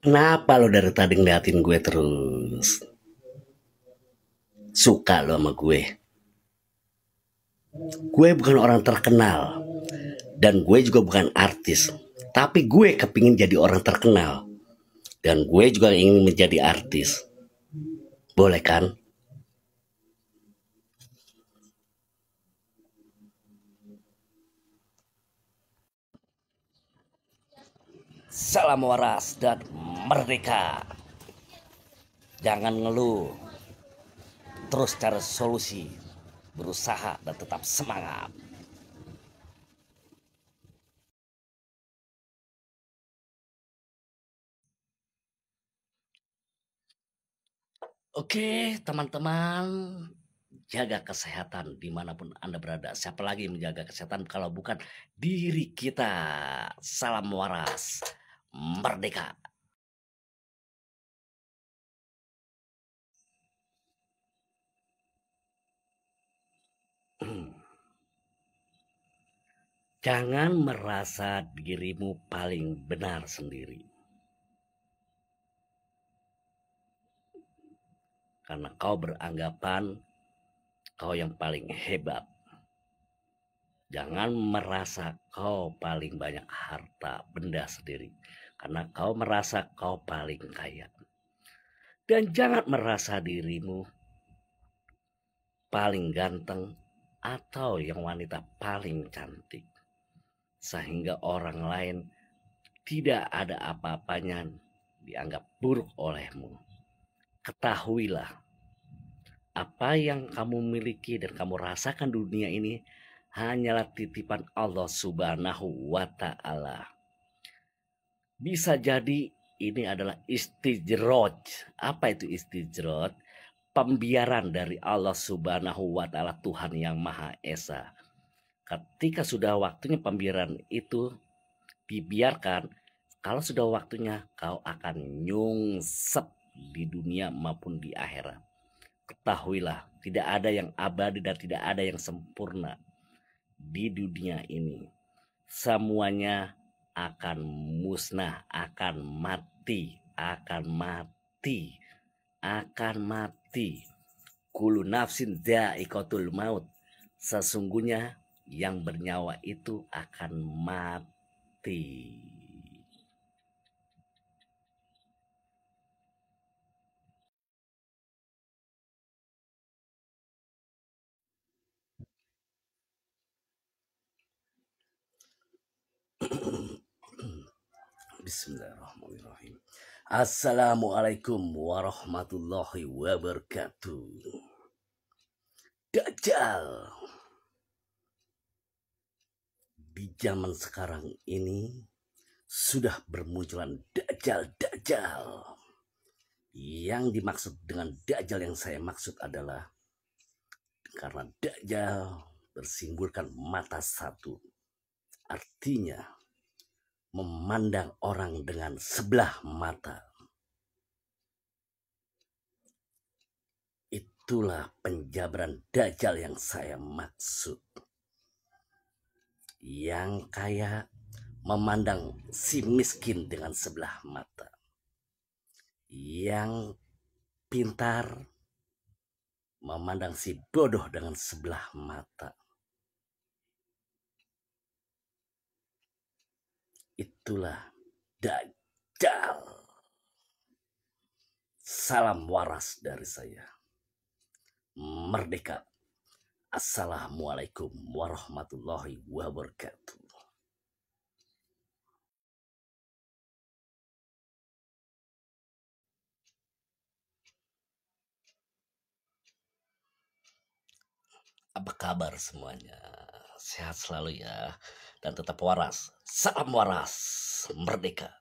Kenapa lo dari tadi ngeliatin gue terus? Suka lo sama gue. Gue bukan orang terkenal. Dan gue juga bukan artis. Tapi gue kepingin jadi orang terkenal. Dan gue juga ingin menjadi artis. Boleh kan? Salam waras dan merdeka. Jangan ngeluh. Terus cari solusi. Berusaha dan tetap semangat. Oke, teman-teman, jaga kesehatan dimanapun Anda berada. Siapa lagi menjaga kesehatan kalau bukan diri kita? Salam waras merdeka. Jangan merasa dirimu paling benar sendiri. Karena kau beranggapan kau yang paling hebat Jangan merasa kau paling banyak harta benda sendiri, karena kau merasa kau paling kaya. Dan jangan merasa dirimu paling ganteng atau yang wanita paling cantik, sehingga orang lain tidak ada apa-apanya dianggap buruk olehmu. Ketahuilah apa yang kamu miliki dan kamu rasakan dunia ini hanyalah titipan Allah Subhanahu wa taala. Bisa jadi ini adalah istijroj. Apa itu istijroj? Pembiaran dari Allah Subhanahu wa taala Tuhan yang Maha Esa. Ketika sudah waktunya pembiaran itu dibiarkan, kalau sudah waktunya kau akan nyungsep di dunia maupun di akhirat. Ketahuilah, tidak ada yang abadi dan tidak ada yang sempurna di dunia ini semuanya akan musnah, akan mati, akan mati, akan mati. Kulu nafsin dia ikotul maut. Sesungguhnya yang bernyawa itu akan mati. Bismillahirrahmanirrahim. Assalamualaikum warahmatullahi wabarakatuh. Dajjal. Di zaman sekarang ini sudah bermunculan dajjal-dajjal. Yang dimaksud dengan dajjal yang saya maksud adalah karena dajjal bersimbolkan mata satu. Artinya memandang orang dengan sebelah mata. Itulah penjabaran dajjal yang saya maksud. Yang kaya memandang si miskin dengan sebelah mata. Yang pintar memandang si bodoh dengan sebelah mata itulah Dajjal. Salam waras dari saya. Merdeka. Assalamualaikum warahmatullahi wabarakatuh. Apa kabar semuanya? sehat selalu ya, dan tetap waras. Salam waras, merdeka.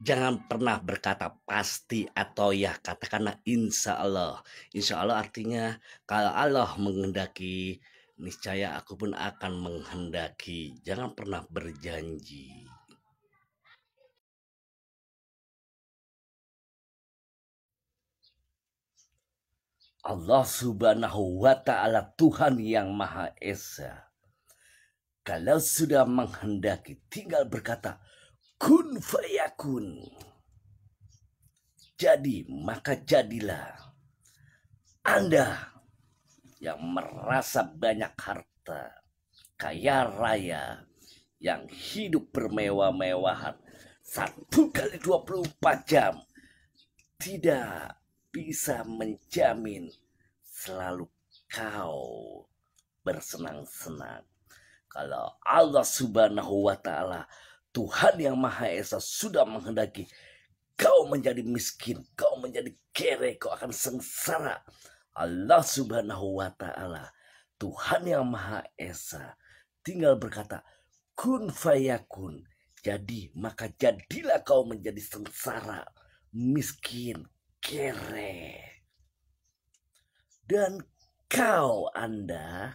Jangan pernah berkata pasti atau ya katakanlah insya Allah. Insya Allah artinya kalau Allah menghendaki niscaya aku pun akan menghendaki. Jangan pernah berjanji. Allah Subhanahu wa Ta'ala, Tuhan yang Maha Esa. Kalau sudah menghendaki, tinggal berkata, "Kun fayakun." Jadi, maka jadilah Anda yang merasa banyak harta, kaya raya, yang hidup bermewah-mewahan satu kali 24 jam. Tidak, bisa menjamin selalu kau bersenang-senang. Kalau Allah Subhanahu wa taala Tuhan yang Maha Esa sudah menghendaki kau menjadi miskin, kau menjadi kere, kau akan sengsara. Allah Subhanahu wa taala Tuhan yang Maha Esa tinggal berkata kun fayakun. Jadi maka jadilah kau menjadi sengsara, miskin, kere. Dan kau Anda,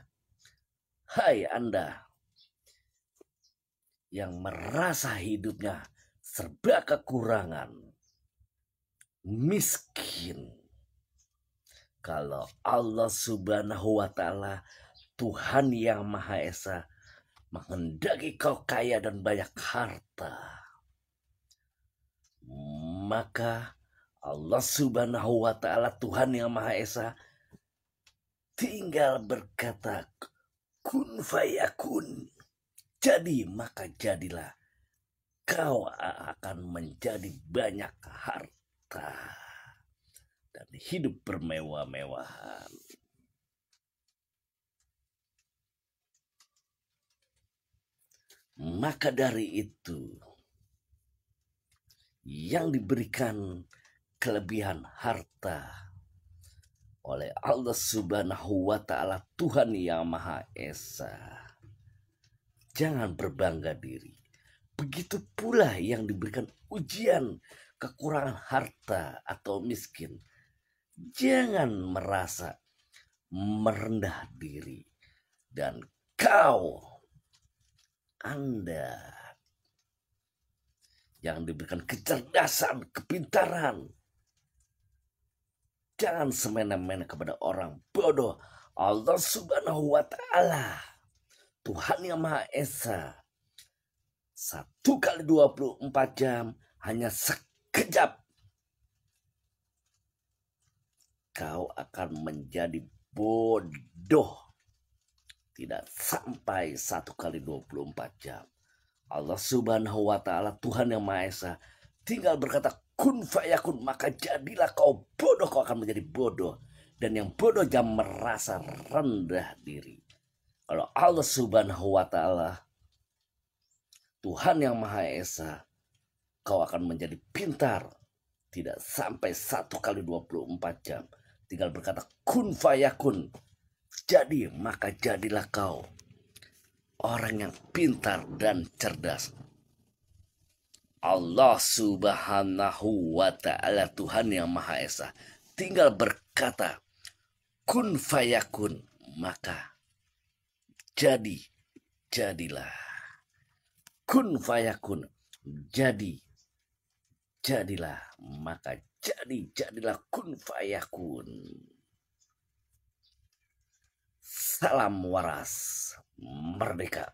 hai Anda, yang merasa hidupnya serba kekurangan, miskin. Kalau Allah Subhanahu wa Ta'ala, Tuhan yang Maha Esa, menghendaki kau kaya dan banyak harta, maka Allah Subhanahu wa taala Tuhan yang Maha Esa tinggal berkata kun fayakun. Jadi maka jadilah kau akan menjadi banyak harta dan hidup bermewah-mewahan. Maka dari itu, yang diberikan kelebihan harta oleh Allah Subhanahu wa taala Tuhan yang Maha Esa. Jangan berbangga diri. Begitu pula yang diberikan ujian kekurangan harta atau miskin. Jangan merasa merendah diri dan kau Anda yang diberikan kecerdasan, kepintaran, Jangan semena-mena kepada orang bodoh. Allah subhanahu wa ta'ala. Tuhan yang Maha Esa. Satu kali 24 jam hanya sekejap. Kau akan menjadi bodoh. Tidak sampai satu kali 24 jam. Allah subhanahu wa ta'ala Tuhan yang Maha Esa tinggal berkata kun fayakun maka jadilah kau bodoh kau akan menjadi bodoh dan yang bodoh jangan merasa rendah diri kalau Allah subhanahu wa ta'ala Tuhan yang Maha Esa kau akan menjadi pintar tidak sampai satu kali 24 jam tinggal berkata kun fayakun jadi maka jadilah kau orang yang pintar dan cerdas Allah subhanahu wa ta'ala Tuhan yang Maha Esa tinggal berkata kun fayakun maka jadi jadilah kun fayakun jadi jadilah maka jadi jadilah kun fayakun salam waras merdeka